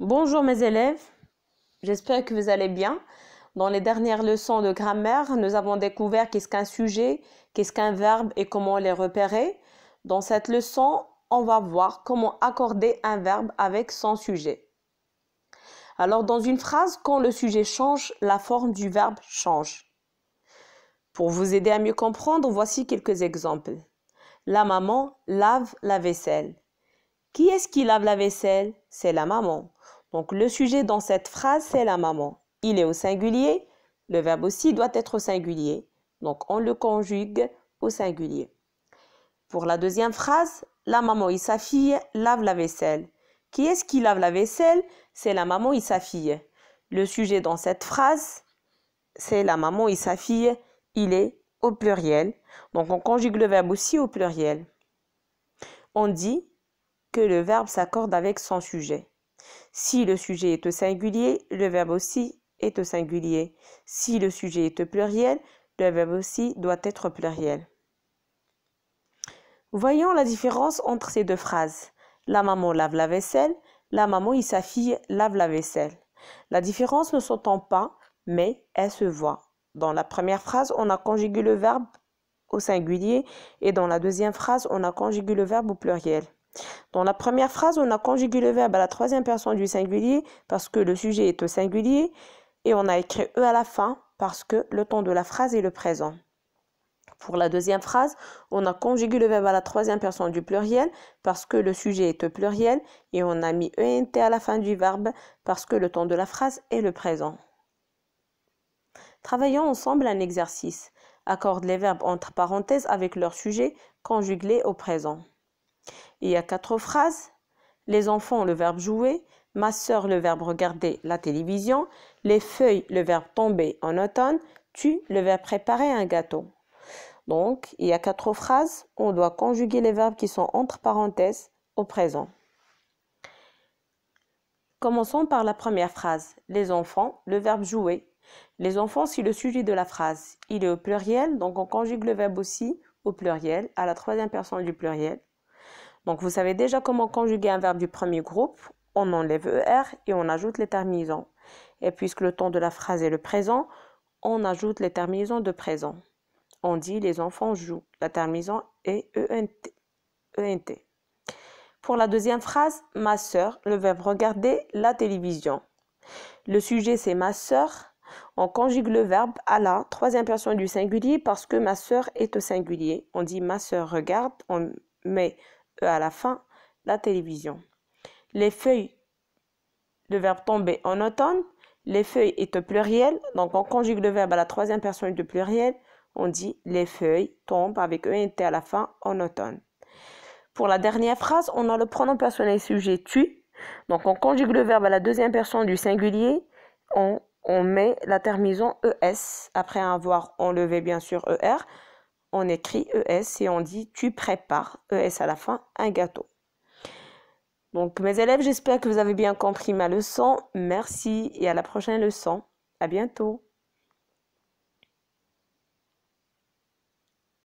Bonjour mes élèves, j'espère que vous allez bien. Dans les dernières leçons de grammaire, nous avons découvert qu'est-ce qu'un sujet, qu'est-ce qu'un verbe et comment les repérer. Dans cette leçon, on va voir comment accorder un verbe avec son sujet. Alors dans une phrase, quand le sujet change, la forme du verbe change. Pour vous aider à mieux comprendre, voici quelques exemples. La maman lave la vaisselle. Qui est-ce qui lave la vaisselle C'est la maman. Donc le sujet dans cette phrase, c'est la maman. Il est au singulier, le verbe aussi doit être au singulier. Donc on le conjugue au singulier. Pour la deuxième phrase, la maman et sa fille lavent la vaisselle. Qui est-ce qui lave la vaisselle C'est la maman et sa fille. Le sujet dans cette phrase, c'est la maman et sa fille. Il est au pluriel. Donc on conjugue le verbe aussi au pluriel. On dit que le verbe s'accorde avec son sujet. Si le sujet est au singulier, le verbe aussi est au singulier. Si le sujet est au pluriel, le verbe aussi doit être au pluriel. Voyons la différence entre ces deux phrases. La maman lave la vaisselle, la maman et sa fille lavent la vaisselle. La différence ne s'entend pas, mais elle se voit. Dans la première phrase, on a conjugué le verbe au singulier et dans la deuxième phrase, on a conjugué le verbe au pluriel. Dans la première phrase, on a conjugué le verbe à la troisième personne du singulier parce que le sujet est au singulier et on a écrit E à la fin parce que le temps de la phrase est le présent. Pour la deuxième phrase, on a conjugué le verbe à la troisième personne du pluriel parce que le sujet est au pluriel et on a mis ENT à la fin du verbe parce que le temps de la phrase est le présent. Travaillons ensemble un exercice. Accorde les verbes entre parenthèses avec leur sujet conjugué au présent. Il y a quatre phrases. Les enfants, le verbe jouer. Ma soeur, le verbe regarder la télévision. Les feuilles, le verbe tomber en automne. Tu, le verbe préparer un gâteau. Donc, il y a quatre phrases. On doit conjuguer les verbes qui sont entre parenthèses au présent. Commençons par la première phrase. Les enfants, le verbe jouer. Les enfants, c'est le sujet de la phrase. Il est au pluriel, donc on conjugue le verbe aussi au pluriel, à la troisième personne du pluriel. Donc vous savez déjà comment conjuguer un verbe du premier groupe. On enlève ER et on ajoute les terminaisons. Et puisque le temps de la phrase est le présent, on ajoute les terminaisons de présent. On dit les enfants jouent. La terminaison est ENT. E Pour la deuxième phrase, ma soeur, le verbe regarder la télévision. Le sujet c'est ma soeur. On conjugue le verbe à la troisième personne du singulier parce que ma soeur est au singulier. On dit ma soeur regarde, on met à la fin la télévision. Les feuilles, le verbe tomber en automne, les feuilles est au pluriel, donc on conjugue le verbe à la troisième personne du pluriel, on dit les feuilles tombent avec E et à la fin en automne. Pour la dernière phrase, on a le pronom personnel sujet tu, donc on conjugue le verbe à la deuxième personne du singulier, on, met la terminaison ES après avoir enlevé bien sûr ER on écrit ES et on dit tu prépares, ES à la fin, un gâteau. Donc mes élèves, j'espère que vous avez bien compris ma leçon. Merci et à la prochaine leçon. À bientôt.